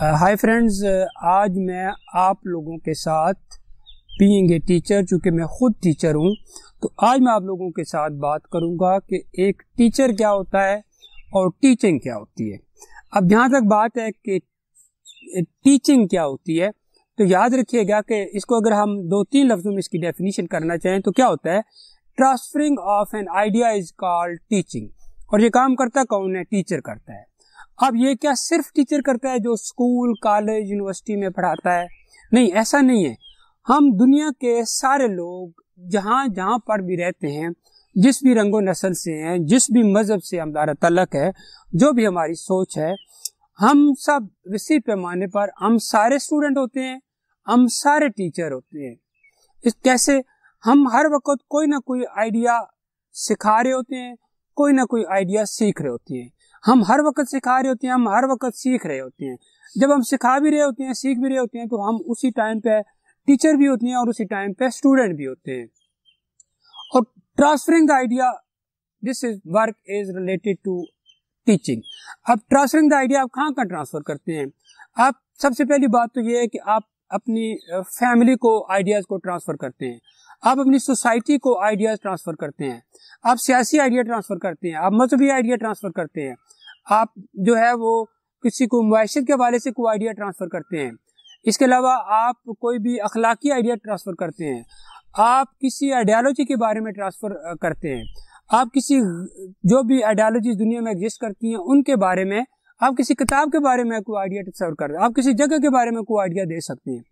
हाय uh, friends uh, आज मैं आप लोगों के साथ पियेंगे टीचर चूँकि मैं खुद टीचर हूँ तो आज मैं आप लोगों के साथ बात करूँगा कि एक टीचर क्या होता है और टीचिंग क्या होती है अब जहाँ तक बात है कि टीचिंग क्या होती है तो याद रखिएगा कि इसको अगर हम दो तीन लफ्ज़ों में इसकी डेफिनेशन करना चाहें तो क्या होता है transferring of an idea is called teaching और ये काम करता कौन है टीचर करता है अब ये क्या सिर्फ टीचर करता है जो स्कूल कॉलेज यूनिवर्सिटी में पढ़ाता है नहीं ऐसा नहीं है हम दुनिया के सारे लोग जहाँ जहाँ पर भी रहते हैं जिस भी रंगो नस्ल से हैं जिस भी मज़हब से हमारा तलक है जो भी हमारी सोच है हम सब इसी पैमाने पर हम सारे स्टूडेंट होते हैं हम सारे टीचर होते हैं इस कैसे हम हर वक्त कोई ना कोई आइडिया सिखा रहे होते हैं कोई ना कोई आइडिया सीख रहे होते हैं हम हर वक्त सिखा रहे होते हैं हम हर वक्त सीख रहे होते हैं जब हम सिखा भी रहे होते हैं सीख भी रहे होते हैं तो हम उसी टाइम पे टीचर भी होते हैं और उसी टाइम पे स्टूडेंट भी होते हैं और transferring the idea this is work is related to teaching अब ट्रांसफरिंग द आइडिया आप कहाँ कहाँ ट्रांसफर करते हैं आप सबसे पहली बात तो ये है कि आप अपनी फैमिली को आइडियाज़ को ट्रांसफ़र करते हैं आप अपनी सोसाइटी को आइडियाज़ ट्रांसफ़र करते हैं आप सियासी आइडिया ट्रांसफ़र करते हैं आप मजहबी आइडिया ट्रांसफ़र करते हैं आप जो है वो किसी को मैशत के हवाले से कोई आइडिया ट्रांसफ़र करते हैं इसके अलावा आप कोई भी अखलाकी आइडिया ट्रांसफ़र करते हैं आप किसी आइडियालॉजी के बारे में ट्रांसफ़र करते हैं आप किसी जो भी आइडियालॉजी दुनिया में एग्जिस्ट करती हैं उनके बारे में आप किसी किताब के बारे में कोई आइडिया ट्रांसफर कर आप किसी जगह के बारे में कोई आइडिया दे सकते हैं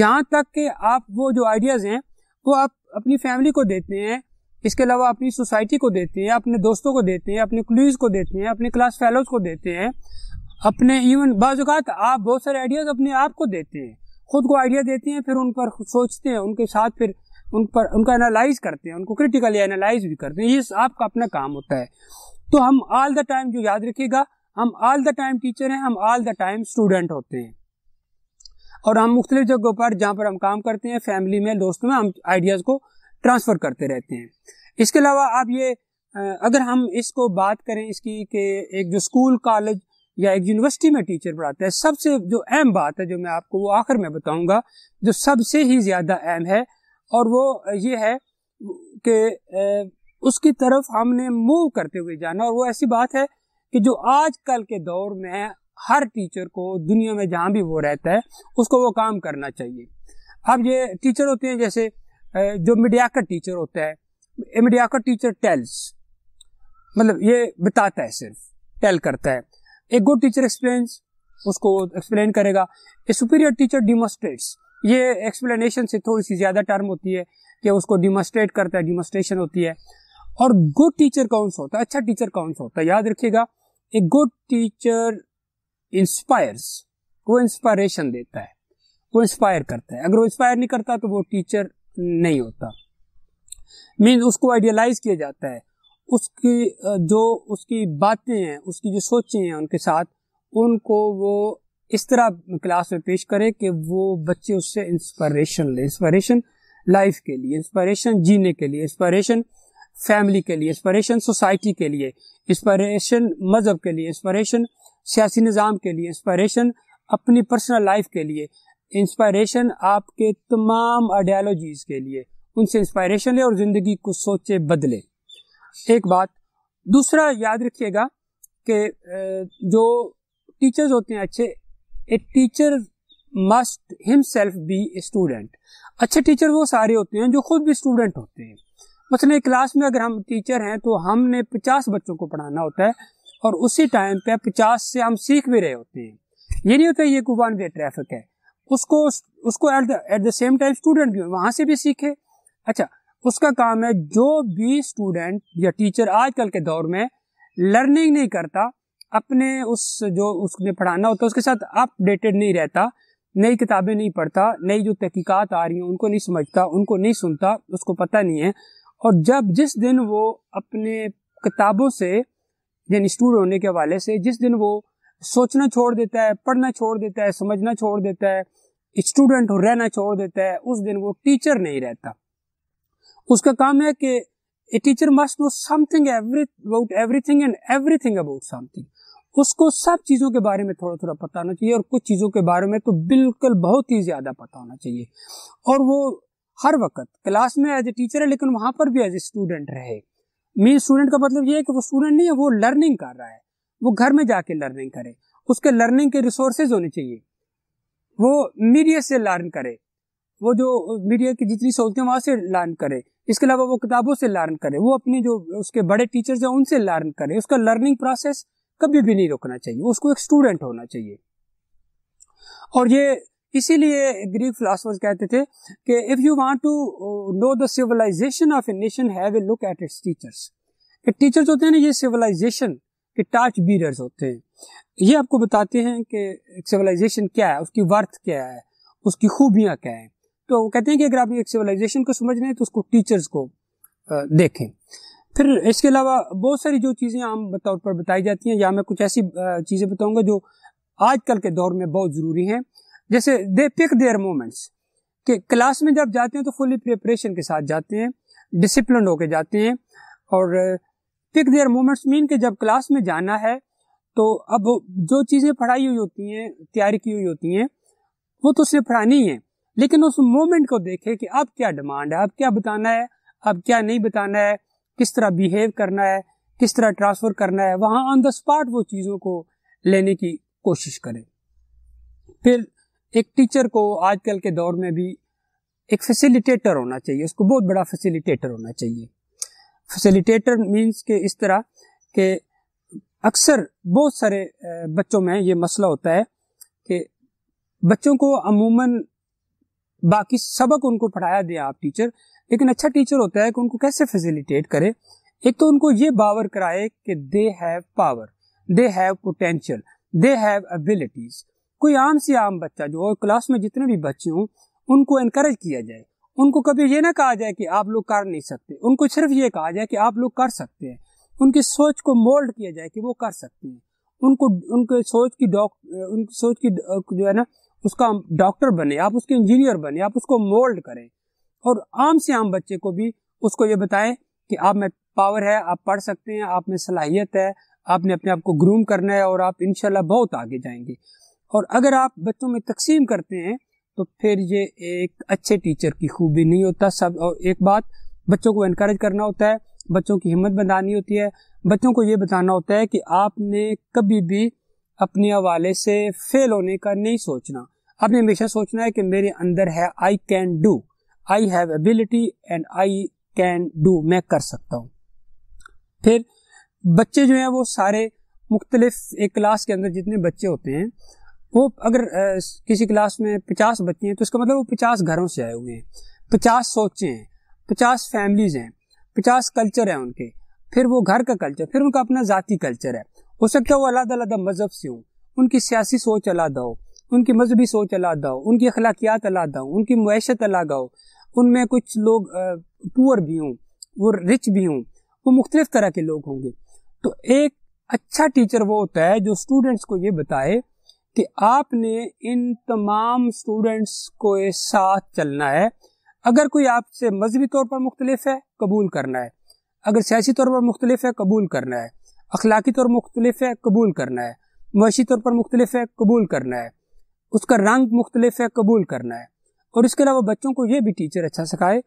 यहाँ तक कि आप वो जो आइडियाज़ हैं वो आप अपनी फैमिली को देते हैं इसके अलावा अपनी सोसाइटी को देते हैं अपने दोस्तों को देते हैं अपने क्लूज को देते हैं अपने क्लास फेलोज को देते हैं अपने इवन बाज़ात आप बहुत सारे आइडियाज़ अपने आप को देते हैं खुद को आइडिया देते हैं फिर उन पर सोचते हैं उनके साथ फिर उन पर उनका एनालाइज करते हैं उनको क्रिटिकली एनालाइज भी करते हैं ये आपका अपना काम होता है तो हम ऑल द टाइम जो याद रखेगा हम ऑल द टाइम टीचर हैं हम ऑल द टाइम स्टूडेंट होते हैं और हम मुख्तलिफ जगहों पर जहाँ पर हम काम करते हैं फैमिली में दोस्तों में हम आइडियाज़ को ट्रांसफ़र करते रहते हैं इसके अलावा आप ये अगर हम इसको बात करें इसकी कि एक जो स्कूल कॉलेज या एक यूनिवर्सिटी में टीचर पढ़ाता है सबसे जो अहम बात है जो मैं आपको वो आखिर में बताऊंगा जो सबसे ही ज़्यादा अहम है और वो ये है कि उसकी तरफ हमने मूव करते हुए जाना और वो ऐसी बात है कि जो आज कल के दौर में हर टीचर को दुनिया में जहाँ भी वो रहता है उसको वो काम करना चाहिए अब ये टीचर होते हैं जैसे जो मीडिया का टीचर होता है मीडिया का टीचर टेल्स मतलब ये बताता है सिर्फ टेल करता है एक गुड टीचर एक्सप्लेन उसको एक्सप्लेन करेगा ए सुपीरियर टीचर डिमोस्ट्रेट्स ये एक्सप्लेनेशन से थोड़ी सी ज़्यादा टर्म होती है कि उसको डिमोस्ट्रेट करता है डिमोस्ट्रेशन होती है और गुड टीचर कौन सा होता है अच्छा टीचर कौन सा होता है याद रखिएगा ए गुड टीचर इंस्पायर्स वो इंस्पायरेशन देता है वो इंस्पायर करता है अगर वो इंस्पायर नहीं करता तो वो टीचर नहीं होता मीन उसको आइडियलाइज किया जाता है उसकी जो उसकी बातें हैं उसकी जो सोचें हैं उनके साथ उनको वो इस तरह क्लास में पेश करें कि वो बच्चे उससे इंस्पायरेशन ले इंस्पायरेशन लाइफ के लिए इंस्पायरेशन जीने के लिए इंस्पायरेशन फैमिली के लिए इंस्पायरेशन सोसाइटी के लिए इंस्पायरेशन मज़हब के लिए इंस्पायरेशन सियासी निज़ाम के लिए इंस्पायरेशन अपनी पर्सनल लाइफ के लिए इंस्पायरेशन आपके तमाम आइडियालॉजीज के लिए उनसे इंस्पायरेशन ले और ज़िंदगी को सोचे बदले एक बात दूसरा याद रखिएगा कि जो टीचर्स होते हैं अच्छे a teacher must himself be a student अच्छे टीचर वो सारे होते हैं जो खुद भी स्टूडेंट होते हैं एक क्लास में अगर हम टीचर हैं तो हमने पचास बच्चों को पढ़ाना होता है और उसी टाइम पे पचास से हम सीख भी रहे होते हैं ये नहीं होता ये कुबान वे ट्रैफिक है उसको उसको at the at the same time student भी वहाँ से भी सीखे अच्छा उसका काम है जो भी स्टूडेंट या टीचर आजकल के दौर में लर्निंग नहीं करता अपने उस जो उसने पढ़ाना होता है उसके साथ अपडेटेड नहीं रहता नई किताबें नहीं पढ़ता नई जो तहकीकत आ रही हैं उनको नहीं समझता उनको नहीं सुनता उसको पता नहीं है और जब जिस दिन वो अपने किताबों से यानी स्टूडेंट होने के हवाले से जिस दिन वो सोचना छोड़ देता है पढ़ना छोड़ देता है समझना छोड़ देता है स्टूडेंट रहना छोड़ देता है उस दिन वो टीचर नहीं रहता उसका काम है कि a teacher must know something every about everything and everything about something उसको सब चीज़ों के बारे में थोड़ा थोड़ा पता होना चाहिए और कुछ चीज़ों के बारे में तो बिल्कुल बहुत ही ज़्यादा पता होना चाहिए और वो हर वक्त क्लास में एज ए टीचर है लेकिन वहां पर भी एज ए स्टूडेंट रहे मीन स्टूडेंट का मतलब ये है कि वो स्टूडेंट नहीं है वो लर्निंग कर रहा है वो घर में जाके लर्निंग करे उसके लर्निंग के रिसोर्सेज होने चाहिए वो मीडिया से लर्न करे वो जो मीडिया की जितनी सहूलतें वहां से लर्न करे इसके अलावा वो किताबों से लर्न करे वो अपने जो उसके बड़े टीचर्स हैं उनसे लर्न करे उसका लर्निंग प्रोसेस कभी भी नहीं रोकना चाहिए उसको एक स्टूडेंट होना चाहिए और ये इसीलिए ग्रीक फिलासफर्स कहते थे कि if you want to know the civilisation of a nation have a look at its teachers teachers होते हैं ना ये सिविलाइजेशन कि टार्च बीरर्स होते हैं ये आपको बताते हैं कि सिविलाइजेशन क्या है उसकी वर्थ क्या है उसकी खूबियाँ क्या है तो वो कहते हैं कि अगर आप एक सिविलाइजेशन को समझ रहे हैं तो उसको टीचर्स को देखें फिर इसके अलावा बहुत सारी जो चीज़ें आम तौर पर बताई जाती हैं या मैं कुछ ऐसी चीज़ें बताऊंगा जो आजकल के दौर में बहुत ज़रूरी हैं जैसे दे पिक देयर मोमेंट्स कि क्लास में जब जाते हैं तो फुली प्रिपरेशन के साथ जाते हैं डिसिप्लिन होके जाते हैं और पिक देयर मोमेंट्स मीन के जब क्लास में जाना है तो अब जो चीज़ें पढ़ाई हुई होती हैं तैयारी की हुई होती हैं वो तो उसने पढ़ानी है लेकिन उस मोमेंट को देखे कि अब क्या डिमांड है अब क्या बताना है अब क्या नहीं बताना है किस तरह बिहेव करना है किस तरह ट्रांसफर करना है वहाँ ऑन द स्पॉट वो चीज़ों को लेने की कोशिश करें फिर एक टीचर को आजकल के दौर में भी एक फैसिलिटेटर होना चाहिए उसको बहुत बड़ा फैसिलिटेटर होना चाहिए फैसिलिटेटर मींस के इस तरह के अक्सर बहुत सारे बच्चों में ये मसला होता है कि बच्चों को अमूमन बाकी सबक उनको पढ़ाया दिया आप टीचर लेकिन अच्छा टीचर होता है कि उनको कैसे फैसिलिटेट करे एक तो उनको ये बावर कराए कि they have power they have potential they have abilities कोई आम से आम बच्चा जो क्लास में जितने भी बच्चे हों उनको इनक्रेज किया जाए उनको कभी ये ना कहा जाए कि आप लोग कर नहीं सकते उनको सिर्फ ये कहा जाए कि आप लोग कर सकते हैं उनकी सोच को मोल्ड किया जाए कि वो कर सकते हैं उनको उनके सोच की डॉक्टर उनकी सोच की जो है ना उसका डॉक्टर बने आप उसके इंजीनियर बने आप उसको मोल्ड करें और आम से आम बच्चे को भी उसको ये बताएं कि आप में पावर है आप पढ़ सकते हैं आप में सलाहियत है आपने अपने आप को ग्रूम करना है और आप इनशाला बहुत आगे जाएंगे और अगर आप बच्चों में तकसीम करते हैं तो फिर ये एक अच्छे टीचर की खूबी नहीं होता सब और एक बात बच्चों को इनक्रेज करना होता है बच्चों की हिम्मत बनानी होती है बच्चों को ये बताना होता है कि आपने कभी भी अपने हवाले से फेल होने का नहीं सोचना आपने हमेशा सोचना है कि मेरे अंदर है I can do I have ability and I can do मैं कर सकता हूँ फिर बच्चे जो हैं वो सारे मुख्तलिफ एक क्लास के अंदर जितने बच्चे होते हैं वो अगर आ, किसी क्लास में पचास बच्चे हैं तो इसका मतलब वो पचास घरों से आए हुए हैं पचास सोचें हैं पचास फैमिलीज हैं पचास कल्चर हैं उनके फिर वो घर का कल्चर फिर उनका अपना जाती कल्चर है हो सकता है वो अलग अलग मज़हब से हों उनकी सियासी सोच अलग हो उनकी मजहबी सोच अलहदा हो उनकी अखलाकियात अलहदा हो उनकी मैशत अलग हो उनमें कुछ लोग पुअर भी हों वो रिच भी हों वो मुख्तलिफ तरह के लोग होंगे तो एक अच्छा टीचर वो होता है जो स्टूडेंट्स को ये बताए कि आपने इन तमाम स्टूडेंट्स को साथ चलना है अगर कोई आपसे मजहबी तौर पर मुख्तलिफ है कबूल करना है अगर सियासी तौर पर मुख्तलिफ है कबूल करना है अखलाकी तौर मुख्तलिफ है कबूल करना है मशी तौर पर मुख्तलिफ है कबूल करना है उसका रंग मुख्तलिफ है कबूल करना है और इसके अलावा बच्चों को यह भी टीचर अच्छा सिखाए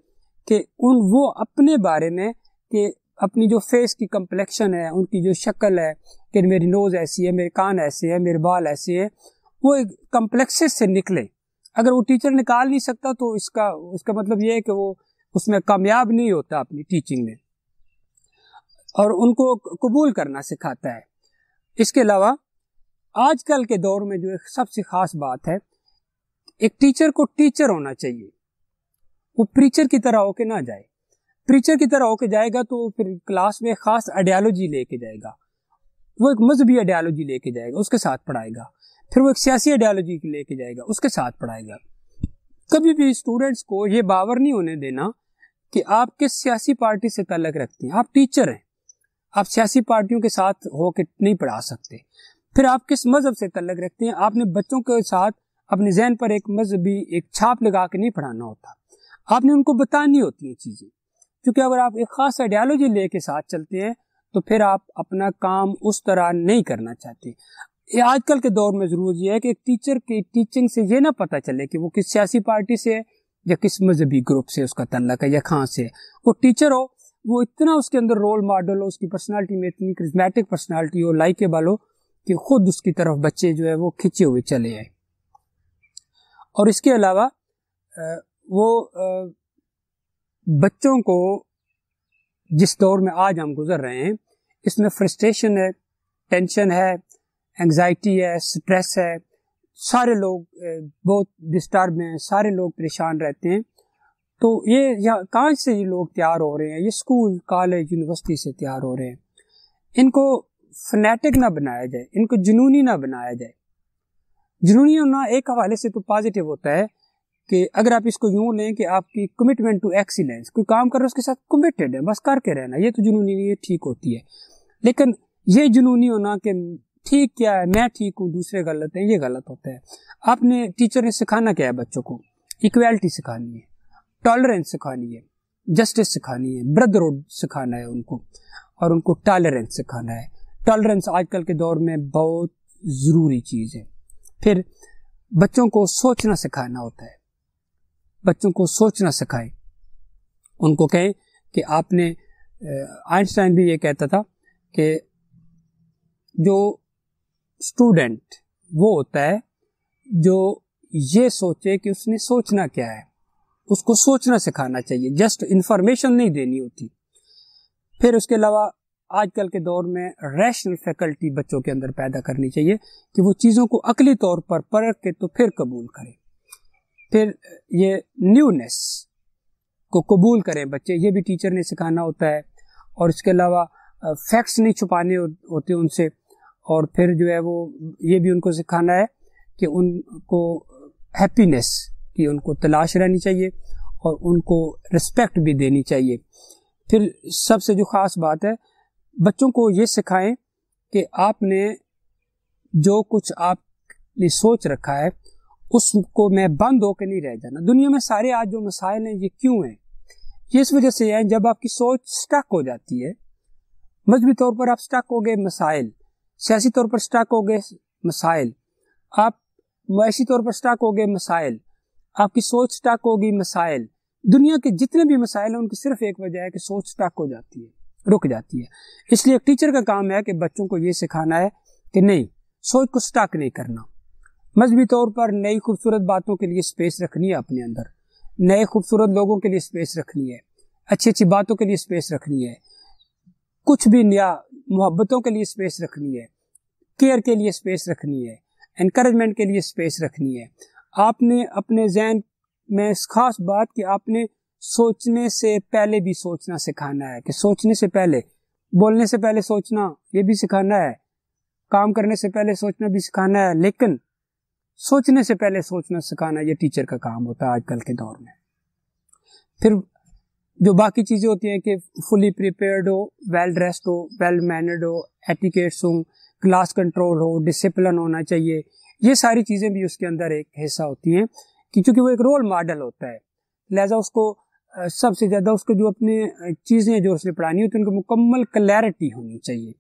कि उन वो अपने बारे में कि अपनी जो फेस की कम्प्लेक्शन है उनकी जो शक्ल है कि मेरी नोज़ ऐसी है मेरे कान ऐसे है मेरे बाल ऐसे है वो एक कम्प्लेक्सेस से निकले अगर वो टीचर निकाल नहीं सकता तो इसका उसका मतलब ये है कि वो उसमें कामयाब नहीं होता अपनी टीचिंग में और उनको कबूल करना सिखाता है इसके अलावा आजकल के दौर में जो एक सबसे ख़ास बात है एक टीचर को टीचर होना चाहिए वो प्रीचर की तरह होके ना जाए प्रीचर की तरह होके जाएगा तो फिर क्लास में खास आइडियालॉजी लेके जाएगा वो एक मजहबी आइडियालॉजी लेके जाएगा उसके साथ पढ़ाएगा फिर वो एक सियासी आइडियालॉजी लेके जाएगा उसके साथ पढ़ाएगा कभी भी स्टूडेंट्स को ये बावर नहीं होने देना कि आप किस सियासी पार्टी से तलक रखते हैं आप टीचर हैं आप सियासी पार्टियों के साथ होकर नहीं पढ़ा सकते फिर आप किस मज़हब से तलक रखते हैं आपने बच्चों के साथ अपने जहन पर एक मजहबी एक छाप लगा के नहीं पढ़ाना होता आपने उनको बतानी होती है चीज़ें क्योंकि अगर आप एक ख़ास आइडियालॉजी ले के साथ चलते हैं तो फिर आप अपना काम उस तरह नहीं करना चाहते ये आजकल के दौर में ज़रूर यह है कि एक टीचर के टीचिंग से ये ना पता चले कि वो किस सियासी पार्टी से है या किस मजहबी ग्रुप से उसका तल्लक है या कहाँ से वो टीचर हो वो इतना उसके अंदर रोल मॉडल हो उसकी पर्सनैलिटी में इतनी क्रिजमेटिक पर्सनैलिटी हो लाइकेबल हो कि खुद उसकी तरफ बच्चे जो है वो खिंचे हुए चले आए और इसके अलावा वो बच्चों को जिस दौर में आज हम गुजर रहे हैं इसमें फ्रस्ट्रेशन है टेंशन है एंजाइटी है स्ट्रेस है सारे लोग बहुत डिस्टर्ब हैं सारे लोग परेशान रहते हैं तो ये कहाँ से ये लोग तैयार हो रहे हैं ये स्कूल कॉलेज यूनिवर्सिटी से तैयार हो रहे हैं इनको फनेटिक ना बनाया जाए इनको जुनूनी ना बनाया जाए जुनूनी होना एक हवाले से तो पॉजिटिव होता है कि अगर आप इसको यूं लें कि आपकी कमिटमेंट टू एक्सीलेंस कोई काम कर रहे उसके साथ कमिटेड है बस करके रहना ये तो जुनूनी नहीं है ठीक होती है लेकिन ये जुनूनी होना कि ठीक क्या है मैं ठीक हूँ दूसरे गलत हैं ये गलत होता है आपने टीचर ने सिखाना क्या है बच्चों को इक्वेलिटी सिखानी है टॉलरेंस सिखानी है जस्टिस सिखानी है ब्रदरहुड सिखाना है उनको और उनको टॉलरेंस सिखाना है टॉलरेंस आजकल के दौर में बहुत ज़रूरी चीज़ है फिर बच्चों को सोचना सिखाना होता है बच्चों को सोचना सिखाए उनको कहें कि आपने आइंस्टाइन भी ये कहता था कि जो स्टूडेंट वो होता है जो ये सोचे कि उसने सोचना क्या है उसको सोचना सिखाना चाहिए जस्ट इन्फॉर्मेशन नहीं देनी होती फिर उसके अलावा आजकल के दौर में रैशनल फैकल्टी बच्चों के अंदर पैदा करनी चाहिए कि वो चीज़ों को अकली तौर पर परख के तो फिर कबूल करें फिर ये न्यूनेस को कबूल करें बच्चे ये भी टीचर ने सिखाना होता है और इसके अलावा फैक्ट्स नहीं छुपाने होते उनसे और फिर जो है वो ये भी उनको सिखाना है कि उनको हैप्पीनेस की उनको तलाश रहनी चाहिए और उनको रिस्पेक्ट भी देनी चाहिए फिर सबसे जो ख़ास बात है बच्चों को ये सिखाएं कि आपने जो कुछ आपने सोच रखा है उसको मैं बंद होकर नहीं रह जाना दुनिया में सारे आज जो मसाइल हैं ये क्यों हैं ये इस वजह से है जब आपकी सोच स्टक हो जाती है मजहबी तौर पर आप स्टक हो गए मसाइल सियासी तौर पर स्टक हो गए मसाइल आप मुशी तौर पर स्टक हो गए मसाइल आपकी सोच स्टक होगी मसाइल दुनिया के जितने भी मसाइल हैं उनकी सिर्फ एक वजह है कि सोच स्टक हो जाती है रुक जाती है इसलिए एक टीचर का काम है कि बच्चों को ये सिखाना है कि नहीं सोच को स्टक नहीं करना मजहबी तौर पर नई खूबसूरत बातों के लिए स्पेस रखनी है अपने अंदर नए खूबसूरत लोगों के लिए स्पेस रखनी है अच्छी अच्छी बातों के लिए स्पेस रखनी है कुछ भी नया मोहब्बतों के लिए स्पेस रखनी है केयर के लिए स्पेस रखनी है इनक्रेजमेंट के लिए स्पेस रखनी है आपने अपने जहन में इस खास बात कि आपने सोचने से पहले भी सोचना सिखाना है कि सोचने से पहले बोलने से पहले सोचना ये भी सिखाना है काम करने से पहले सोचना भी सिखाना है लेकिन सोचने से पहले सोचना सिखाना ये टीचर का काम होता है आजकल के दौर में फिर जो बाकी चीज़ें होती हैं कि फुली प्रिपेयर्ड हो वेल ड्रेस्ड हो वेल मैनर्ड हो एटिकेट्स हो क्लास कंट्रोल हो डिसिप्लिन होना चाहिए ये सारी चीज़ें भी उसके अंदर एक हिस्सा होती हैं कि चूंकि वो एक रोल मॉडल होता है लिहाजा उसको सबसे ज़्यादा उसको जो अपने चीज़ें जो उसने पढ़ानी होती है उनको मुकम्मल क्लैरिटी होनी चाहिए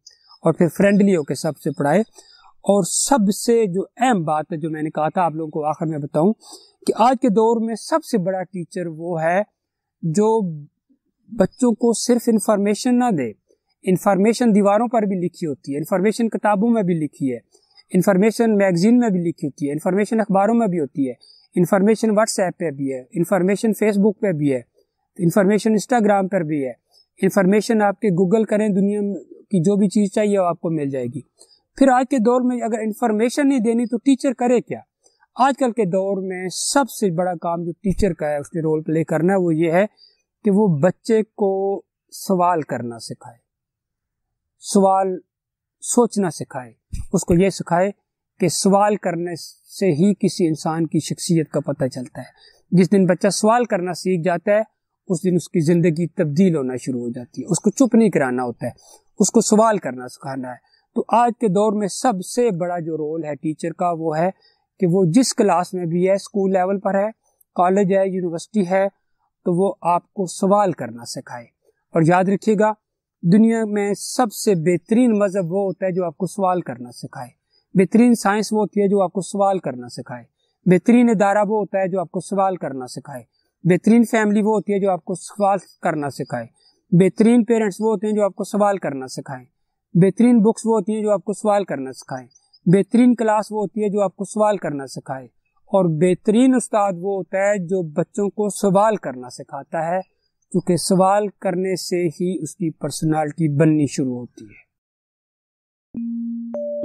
और फिर फ्रेंडली होकर सबसे पढ़ाए और सबसे जो अहम बात है जो मैंने कहा था आप लोगों को आखिर में बताऊं कि आज के दौर में सबसे बड़ा टीचर वो है जो बच्चों को सिर्फ इंफॉर्मेशन ना दे इन्फॉर्मेशन दीवारों पर भी लिखी होती है इन्फॉर्मेशन किताबों में भी लिखी है इन्फॉर्मेशन मैगजीन में भी लिखी होती है इन्फॉर्मेशन अखबारों में भी होती है इन्फॉर्मेशन व्हाट्सएप पर भी है इन्फॉर्मेशन फेसबुक पे भी है इन्फॉर्मेशन इंस्टाग्राम पर भी है इन्फॉर्मेशन आपके गूगल करें दुनिया की जो भी चीज़ चाहिए वो आपको मिल जाएगी फिर आज के दौर में अगर इंफॉर्मेशन नहीं देनी तो टीचर करे क्या आजकल के दौर में सबसे बड़ा काम जो टीचर का है उसने रोल प्ले करना है वो ये है कि वो बच्चे को सवाल करना सिखाए सवाल सोचना सिखाए उसको ये सिखाए कि सवाल करने से ही किसी इंसान की शख्सियत का पता चलता है जिस दिन बच्चा सवाल करना सीख जाता है उस दिन उसकी ज़िंदगी तब्दील होना शुरू हो जाती है उसको चुप नहीं कराना होता है उसको सवाल करना सिखाना है तो आज के दौर में सबसे बड़ा जो रोल है टीचर का वो है कि वो जिस क्लास में भी है स्कूल लेवल पर है कॉलेज है यूनिवर्सिटी है तो वो आपको सवाल करना सिखाए और याद रखिएगा दुनिया में सबसे बेहतरीन मज़हब वो होता है जो आपको सवाल करना सिखाए बेहतरीन साइंस वो होती है जो आपको सवाल करना सिखाए बेहतरीन इदारा वो होता है जो आपको सवाल करना सिखाए बेहतरीन फैमिली वो होती है जो आपको सवाल करना सिखाए बेहतरीन पेरेंट्स वो होते हैं जो आपको सवाल करना सिखाएं बेहतरीन बुक्स वो होती हैं जो आपको सवाल करना सिखाए बेहतरीन क्लास वो होती है जो आपको सवाल करना सिखाए और बेहतरीन उस्ताद वो होता है जो बच्चों को सवाल करना सिखाता है क्योंकि सवाल करने से ही उसकी पर्सनालिटी बननी शुरू होती है